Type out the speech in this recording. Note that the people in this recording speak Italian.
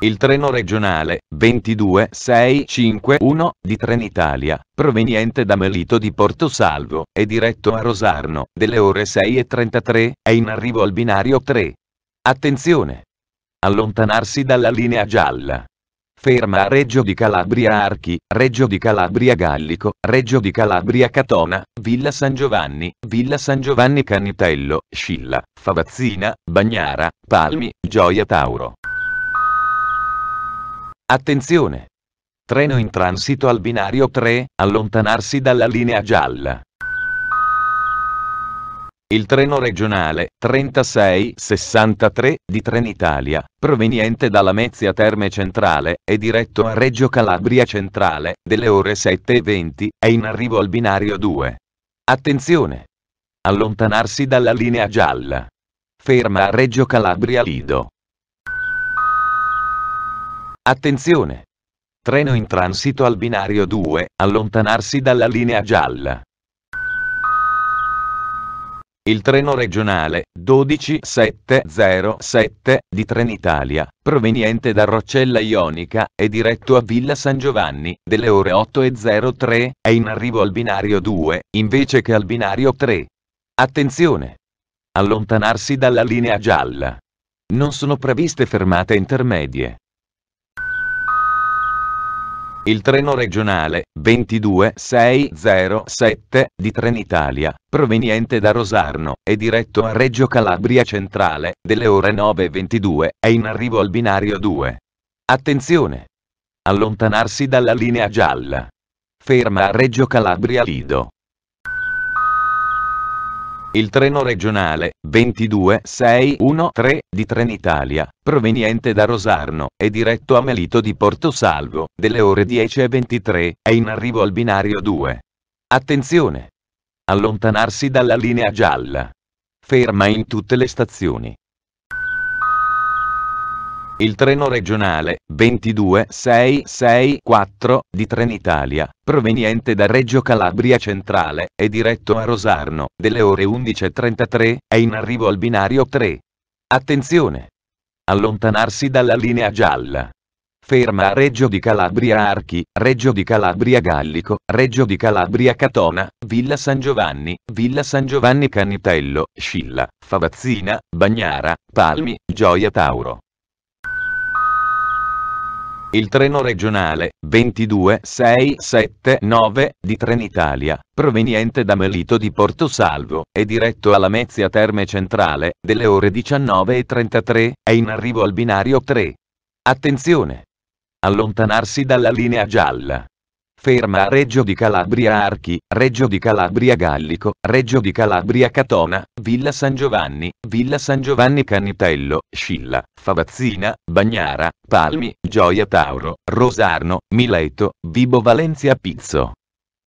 Il treno regionale 22651 di Trenitalia, proveniente da Melito di Porto Salvo e diretto a Rosarno, delle ore 6.33, è in arrivo al binario 3. Attenzione! Allontanarsi dalla linea gialla. Ferma a Reggio di Calabria Archi, Reggio di Calabria Gallico, Reggio di Calabria Catona, Villa San Giovanni, Villa San Giovanni Cannitello, Scilla, Favazzina, Bagnara, Palmi, Gioia Tauro. Attenzione! Treno in transito al binario 3, allontanarsi dalla linea gialla. Il treno regionale 3663 di Trenitalia, proveniente da Lamezia Terme Centrale, è diretto a Reggio Calabria Centrale, delle ore 7.20, è in arrivo al binario 2. Attenzione! Allontanarsi dalla linea gialla. Ferma a Reggio Calabria Lido. Attenzione! Treno in transito al binario 2, allontanarsi dalla linea gialla. Il treno regionale 12707 di Trenitalia, proveniente da Roccella Ionica, è diretto a Villa San Giovanni, delle ore 8.03, è in arrivo al binario 2, invece che al binario 3. Attenzione! Allontanarsi dalla linea gialla. Non sono previste fermate intermedie il treno regionale 22607 di Trenitalia, proveniente da Rosarno è diretto a Reggio Calabria Centrale, delle ore 9.22, è in arrivo al binario 2. Attenzione! Allontanarsi dalla linea gialla. Ferma a Reggio Calabria Lido il treno regionale 22613 di Trenitalia, proveniente da Rosarno, è diretto a Melito di Porto Salvo, delle ore 10.23, è in arrivo al binario 2. Attenzione! Allontanarsi dalla linea gialla. Ferma in tutte le stazioni. Il treno regionale 22664 di Trenitalia, proveniente da Reggio Calabria Centrale è diretto a Rosarno, delle ore 11.33, è in arrivo al binario 3. Attenzione! Allontanarsi dalla linea gialla. Ferma a Reggio di Calabria Archi, Reggio di Calabria Gallico, Reggio di Calabria Catona, Villa San Giovanni, Villa San Giovanni Cannitello, Scilla, Favazzina, Bagnara, Palmi, Gioia Tauro il treno regionale 22679 di Trenitalia, proveniente da Melito di Porto Salvo, e diretto alla Mezia Terme Centrale, delle ore 19.33, è in arrivo al binario 3. Attenzione! Allontanarsi dalla linea gialla. Ferma Reggio di Calabria Archi, Reggio di Calabria Gallico, Reggio di Calabria Catona, Villa San Giovanni, Villa San Giovanni Cannitello, Scilla, Favazzina, Bagnara, Palmi, Gioia Tauro, Rosarno, Mileto, Vibo Valencia Pizzo,